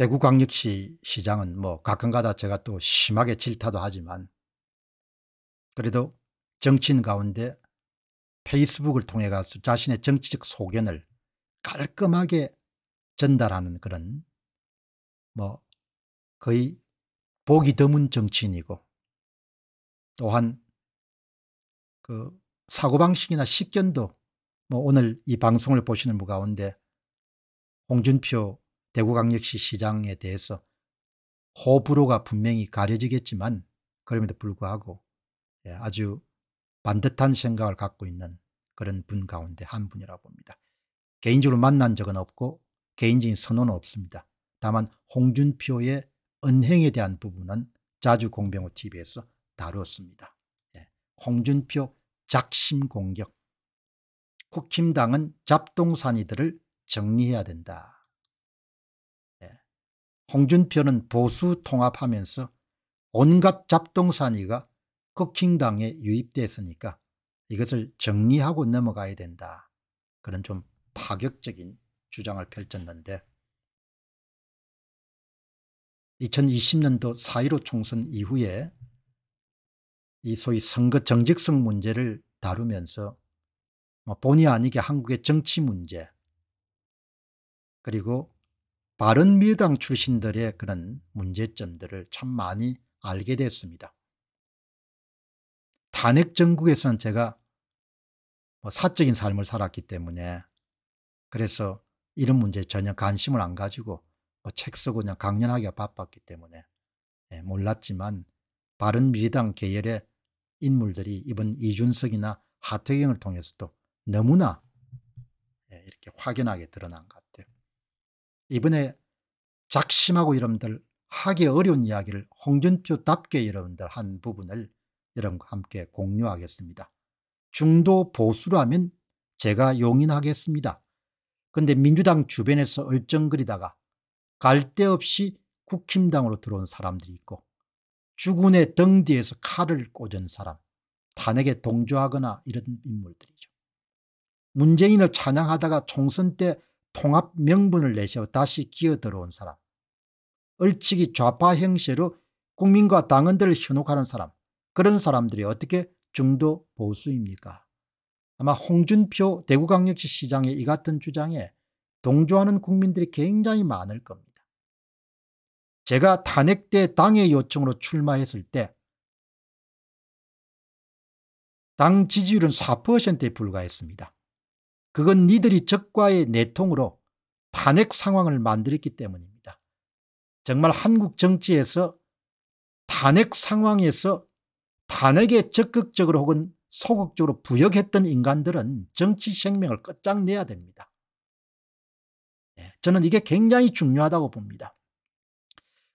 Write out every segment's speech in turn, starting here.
대구광역시 시장은 뭐 가끔가다 제가 또 심하게 질타도 하지만 그래도 정치인 가운데 페이스북을 통해 가지 자신의 정치적 소견을 깔끔하게 전달하는 그런 뭐 거의 보기 드문 정치인이고 또한 그 사고방식이나 식견도 뭐 오늘 이 방송을 보시는 분 가운데 홍준표 대구광역시 시장에 대해서 호불호가 분명히 가려지겠지만 그럼에도 불구하고 예, 아주 반듯한 생각을 갖고 있는 그런 분 가운데 한 분이라고 봅니다. 개인적으로 만난 적은 없고 개인적인 선언은 없습니다. 다만 홍준표의 은행에 대한 부분은 자주 공병호 TV에서 다루었습니다. 예, 홍준표 작심 공격. 국힘당은 잡동사니들을 정리해야 된다. 홍준표는 보수 통합하면서 온갖 잡동사니가 쿠킹당에 유입됐으니까 이것을 정리하고 넘어가야 된다. 그런 좀 파격적인 주장을 펼쳤는데 2020년도 4.15 총선 이후에 이 소위 선거 정직성 문제를 다루면서 뭐 본의 아니게 한국의 정치 문제 그리고 바른미래당 출신들의 그런 문제점들을 참 많이 알게 됐습니다. 탄핵 정국에서는 제가 뭐 사적인 삶을 살았기 때문에 그래서 이런 문제에 전혀 관심을 안 가지고 뭐책 쓰고 그냥 강연하기가 바빴기 때문에 네, 몰랐지만 바른미래당 계열의 인물들이 이번 이준석이나 하태경을 통해서도 너무나 예, 이렇게 확연하게 드러난 것 이번에 작심하고 여러분들 하기 어려운 이야기를 홍준표답게 여러분들 한 부분을 여러분과 함께 공유하겠습니다. 중도 보수라면 제가 용인하겠습니다. 근데 민주당 주변에서 얼쩡거리다가 갈데 없이 국힘당으로 들어온 사람들이 있고 주군의 등 뒤에서 칼을 꽂은 사람, 탄핵에 동조하거나 이런 인물들이죠. 문재인을 찬양하다가 총선 때 통합 명분을 내세워 다시 기어들어온 사람, 얼치기 좌파 행세로 국민과 당원들을 현혹하는 사람, 그런 사람들이 어떻게 중도 보수입니까? 아마 홍준표 대구광역시 시장의 이 같은 주장에 동조하는 국민들이 굉장히 많을 겁니다. 제가 탄핵 때 당의 요청으로 출마했을 때 당 지지율은 4%에 불과했습니다. 그건 니들이 적과의 내통으로 탄핵 상황을 만들었기 때문입니다. 정말 한국 정치에서 탄핵 상황에서 탄핵에 적극적으로 혹은 소극적으로 부역했던 인간들은 정치 생명을 끝장내야 됩니다. 네, 저는 이게 굉장히 중요하다고 봅니다.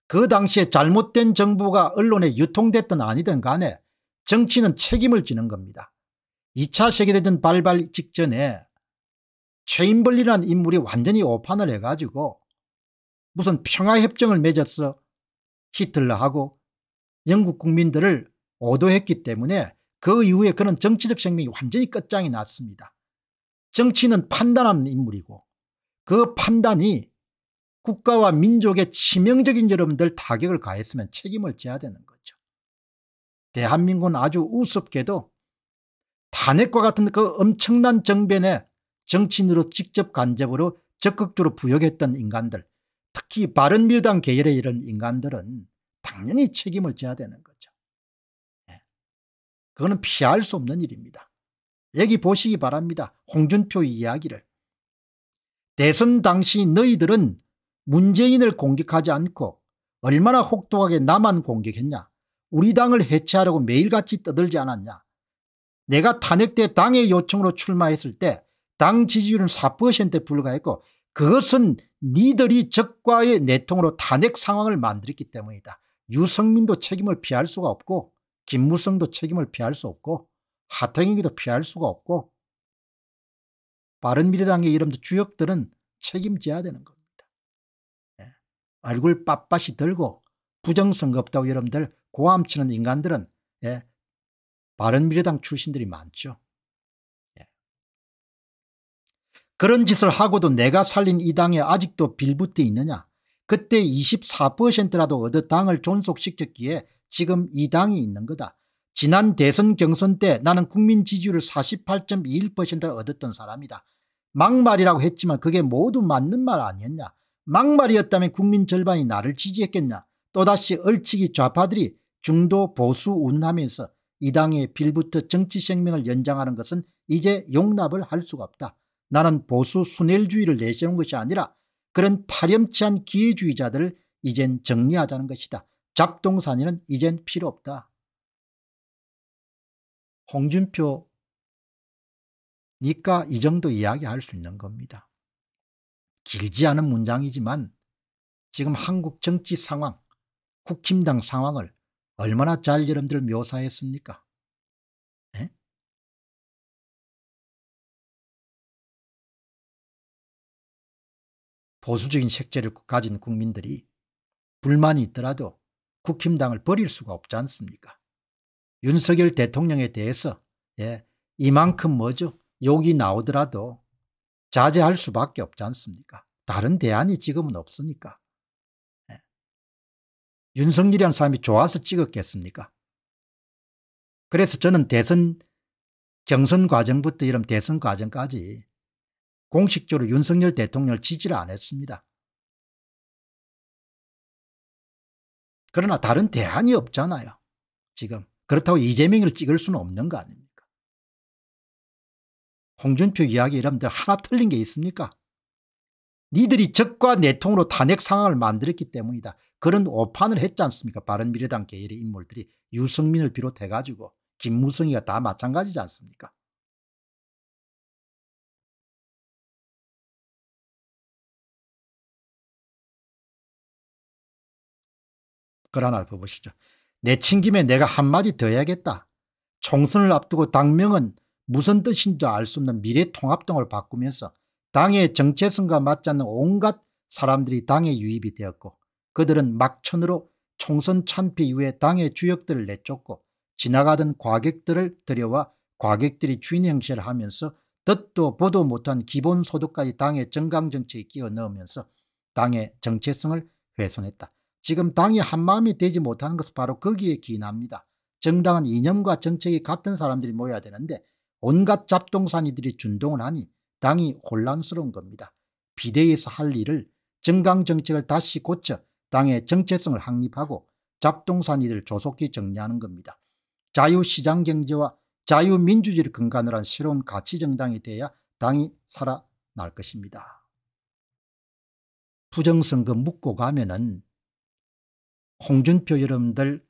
그 당시에 잘못된 정보가 언론에 유통됐든 아니든 간에 정치는 책임을 지는 겁니다. 2차 세계대전 발발 직전에 체인벌리라는 인물이 완전히 오판을 해가지고 무슨 평화협정을 맺어서 히틀러하고 영국 국민들을 오도했기 때문에 그 이후에 그는 정치적 생명이 완전히 끝장이 났습니다. 정치는 판단하는 인물이고 그 판단이 국가와 민족의 치명적인 여러분들 타격을 가했으면 책임을 져야 되는 거죠. 대한민국은 아주 우습게도 탄핵과 같은 그 엄청난 정변에 정치인으로 직접 간접으로 적극적으로 부역했던 인간들 특히 바른밀당 계열의 이런 인간들은 당연히 책임을 져야 되는 거죠. 네. 그거는 피할 수 없는 일입니다. 여기 보시기 바랍니다. 홍준표 이야기를. 대선 당시 너희들은 문재인을 공격하지 않고 얼마나 혹독하게 나만 공격했냐. 우리 당을 해체하려고 매일같이 떠들지 않았냐. 내가 탄핵 때 당의 요청으로 출마했을 때당 지지율은 4%에 불과했고 그것은 니들이 적과의 내통으로 탄핵 상황을 만들었기 때문이다. 유승민도 책임을 피할 수가 없고 김무성도 책임을 피할 수 없고 하태경이도 피할 수가 없고 바른미래당의 이름도 주역들은 책임져야 되는 겁니다. 네. 얼굴 빳빳이 들고 부정선거 없다고 여러분들 고함치는 인간들은 예, 바른미래당 출신들이 많죠. 그런 짓을 하고도 내가 살린 이 당에 아직도 빌붙어 있느냐. 그때 24%라도 얻어 당을 존속시켰기에 지금 이 당이 있는 거다. 지난 대선 경선 때 나는 국민 지지율을 48.21%를 얻었던 사람이다. 막말이라고 했지만 그게 모두 맞는 말 아니었냐. 막말이었다면 국민 절반이 나를 지지했겠냐. 또다시 얼치기 좌파들이 중도 보수 운하면서 이 당의 빌부터 정치 생명을 연장하는 것은 이제 용납을 할 수가 없다. 나는 보수 순혈주의를 내세운 것이 아니라 그런 파렴치한 기회주의자들을 이젠 정리하자는 것이다. 잡동사니는 이젠 필요 없다. 홍준표 니까 이 정도 이야기할 수 있는 겁니다. 길지 않은 문장이지만 지금 한국 정치 상황, 국힘당 상황을 얼마나 잘 여러분들 묘사했습니까? 보수적인 색채를 가진 국민들이 불만이 있더라도 국힘당을 버릴 수가 없지 않습니까? 윤석열 대통령에 대해서 예, 이만큼 뭐죠? 욕이 나오더라도 자제할 수밖에 없지 않습니까? 다른 대안이 지금은 없으니까. 예. 윤석열이라는 사람이 좋아서 찍었겠습니까? 그래서 저는 대선 경선 과정부터 이런 대선 과정까지 공식적으로 윤석열 대통령을 지지를 안 했습니다. 그러나 다른 대안이 없잖아요. 지금. 그렇다고 이재명을 찍을 수는 없는 거 아닙니까? 홍준표 이야기 여러분들 하나 틀린 게 있습니까? 니들이 적과 내통으로 탄핵 상황을 만들었기 때문이다. 그런 오판을 했지 않습니까? 바른미래당 계열의 인물들이 유승민을 비롯해가지고 김무성이가 다 마찬가지지 않습니까? 글 하나 보시죠. 내친 김에 내가 한마디 더 해야겠다. 총선을 앞두고 당명은 무슨 뜻인지 알 수 없는 미래통합당을 바꾸면서 당의 정체성과 맞지 않는 온갖 사람들이 당에 유입이 되었고 그들은 막천으로 총선 참패 이후에 당의 주역들을 내쫓고 지나가던 과객들을 들여와 과객들이 주인 행실을 하면서 듣도 보도 못한 기본소득까지 당의 정강정책에 끼워 넣으면서 당의 정체성을 훼손했다. 지금 당이 한마음이 되지 못하는 것은 바로 거기에 기인합니다. 정당한 이념과 정책이 같은 사람들이 모여야 되는데 온갖 잡동사니들이 준동을 하니 당이 혼란스러운 겁니다. 비대에서 위할 일을 정강정책을 다시 고쳐 당의 정체성을 확립하고 잡동사니를 조속히 정리하는 겁니다. 자유시장경제와 자유민주주의를 근간으로 한 새로운 가치정당이 돼야 당이 살아날 것입니다. 부정선거 묻고 가면은 홍준표 여러분들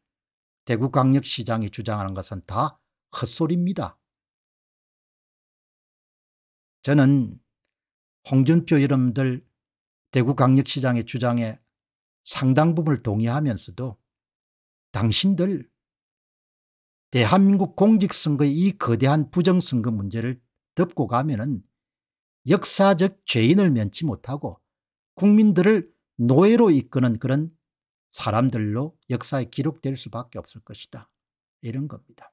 대구광역시장이 주장하는 것은 다 헛소리입니다. 저는 홍준표 여러분들 대구광역시장의 주장에 상당 부분을 동의하면서도 당신들 대한민국 공직선거의 이 거대한 부정선거 문제를 덮고 가면 은 역사적 죄인을 면치 못하고 국민들을 노예로 이끄는 그런 사람들로 역사에 기록될 수밖에 없을 것이다. 이런 겁니다.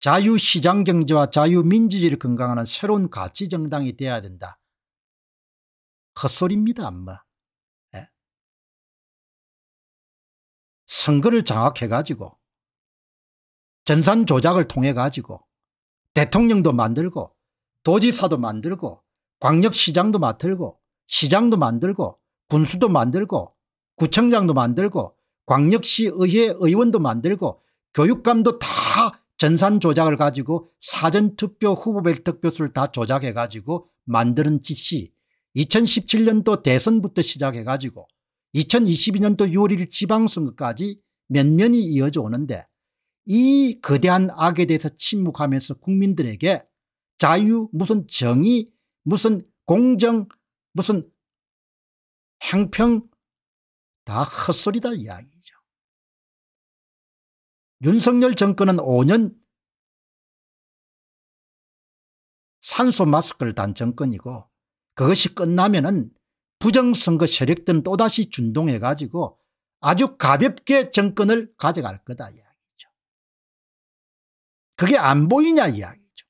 자유시장경제와 자유민주주의를 건강하는 새로운 가치정당이 되어야 된다. 헛소리입니다. 아마. 예. 선거를 장악해가지고 전산 조작을 통해 가지고 대통령도 만들고 도지사도 만들고 광역시장도 맡들고 시장도 만들고 군수도 만들고 구청장도 만들고 광역시 의회 의원도 만들고 교육감도 다 전산 조작을 가지고 사전투표 후보별 득표수를 다 조작해 가지고 만드는 짓이 2017년도 대선부터 시작해 가지고 2022년도 6월 1일 지방선거까지 면면이 이어져 오는데 이 거대한 악에 대해서 침묵하면서 국민들에게 자유 무슨 정의 무슨 공정 무슨 행평 다 헛소리다 이야기죠. 윤석열 정권은 5년 산소 마스크를 단 정권이고 그것이 끝나면 은 부정선거 세력들은 또다시 준동해 가지고 아주 가볍게 정권을 가져갈 거다 이야기죠. 그게 안 보이냐 이야기죠.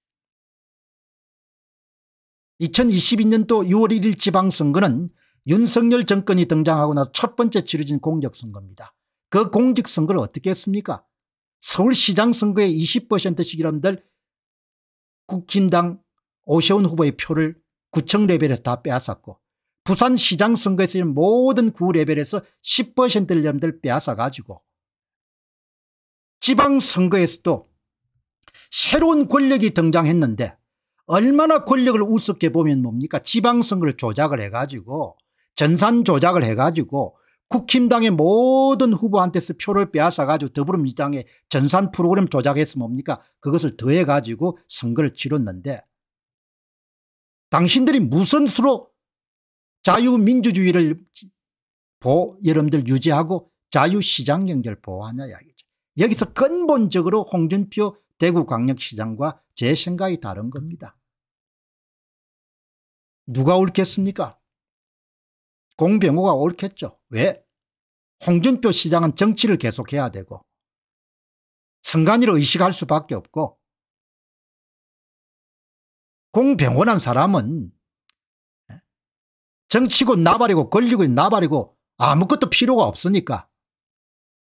2022년도 6월 1일 지방선거는 윤석열 정권이 등장하고 나서 첫 번째 치러진 공직선거입니다. 그 공직선거를 어떻게 했습니까? 서울시장 선거의 20%씩이라면들 국힘당 오세훈 후보의 표를 구청 레벨에서 다 빼앗았고 부산시장 선거에서 모든 구 레벨에서 10%를 염들 빼앗아가지고 지방선거에서도 새로운 권력이 등장했는데 얼마나 권력을 우습게 보면 뭡니까 지방선거를 조작을 해가지고 전산 조작을 해가지고 국힘당의 모든 후보한테서 표를 빼앗아가지고 더불어민주당의 전산 프로그램 조작해서 뭡니까 그것을 더해가지고 선거를 치렀는데 당신들이 무슨 수로 자유민주주의를 보 여러분들 유지하고 자유시장경제를 보호하냐 이야기죠. 여기서 근본적으로 홍준표 대구광역시장과 제 생각이 다른 겁니다. 누가 옳겠습니까 공병호가 옳겠죠. 왜? 홍준표 시장은 정치를 계속해야 되고 선관위를 의식할 수밖에 없고 공병호란 사람은 예, 정치고 나발이고 권리고 나발이고 아무것도 필요가 없으니까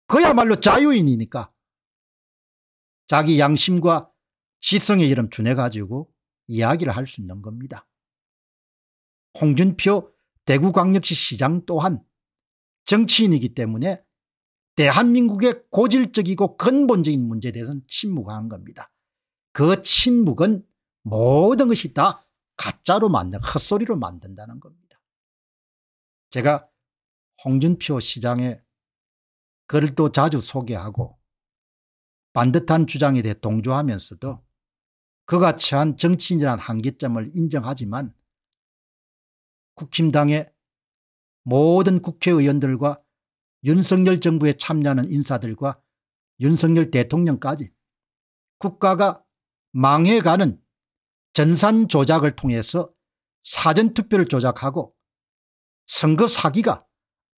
그야말로 자유인이니까 자기 양심과 지성의 이름 준해가지고 이야기를 할 수 있는 겁니다. 홍준표 대구광역시 시장 또한 정치인이기 때문에 대한민국의 고질적이고 근본적인 문제에 대해서는 침묵한 겁니다. 그 침묵은 모든 것이 다 가짜로 만든 헛소리로 만든다는 겁니다. 제가 홍준표 시장의 글을 또 자주 소개하고 반듯한 주장에 대해 동조하면서도 그가 처한 정치인이라는 한계점을 인정하지만 국힘당의 모든 국회의원들과 윤석열 정부에 참여하는 인사들과 윤석열 대통령까지 국가가 망해가는 전산 조작을 통해서 사전투표를 조작하고 선거 사기가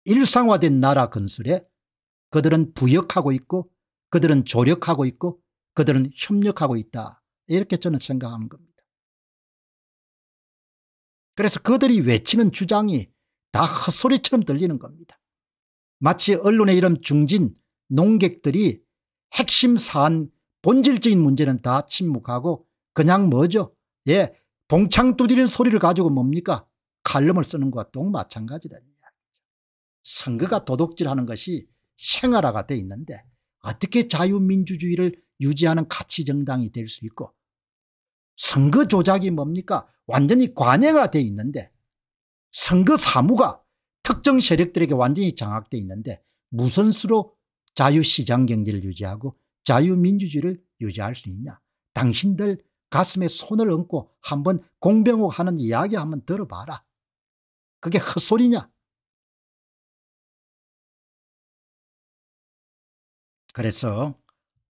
일상화된 나라 건설에 그들은 부역하고 있고 그들은 조력하고 있고 그들은 협력하고 있다. 이렇게 저는 생각하는 겁니다. 그래서 그들이 외치는 주장이 다 헛소리처럼 들리는 겁니다. 마치 언론의 이름 중진 농객들이 핵심 사안 본질적인 문제는 다 침묵하고 그냥 뭐죠? 예, 봉창 두드리는 소리를 가지고 뭡니까? 칼럼을 쓰는 것과 똑 마찬가지다. 선거가 도둑질하는 것이 생활화가 돼 있는데 어떻게 자유민주주의를 유지하는 가치정당이 될 수 있고 선거 조작이 뭡니까? 완전히 관여가 어 있는데 선거 사무가 특정 세력들에게 완전히 장악되어 있는데 무슨 수로 자유시장 경제를 유지하고 자유민주주의를 유지할 수 있냐. 당신들 가슴에 손을 얹고 한번 공병호하는 이야기 한번 들어봐라. 그게 헛소리냐. 그래서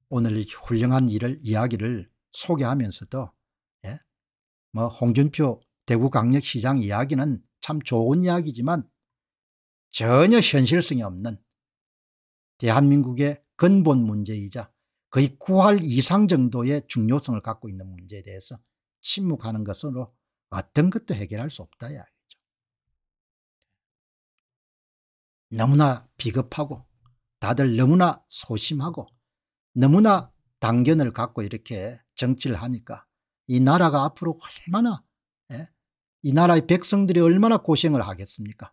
오늘 훌륭한 일을 이야기를 소개하면서도 뭐 홍준표 대구광역시장 이야기는 참 좋은 이야기지만 전혀 현실성이 없는 대한민국의 근본 문제이자 거의 9할 이상 정도의 중요성을 갖고 있는 문제에 대해서 침묵하는 것으로 어떤 것도 해결할 수 없다 이야기죠. 너무나 비겁하고 다들 너무나 소심하고 너무나 당견을 갖고 이렇게 정치를 하니까 이 나라가 앞으로 얼마나 예? 이 나라의 백성들이 얼마나 고생을 하겠습니까?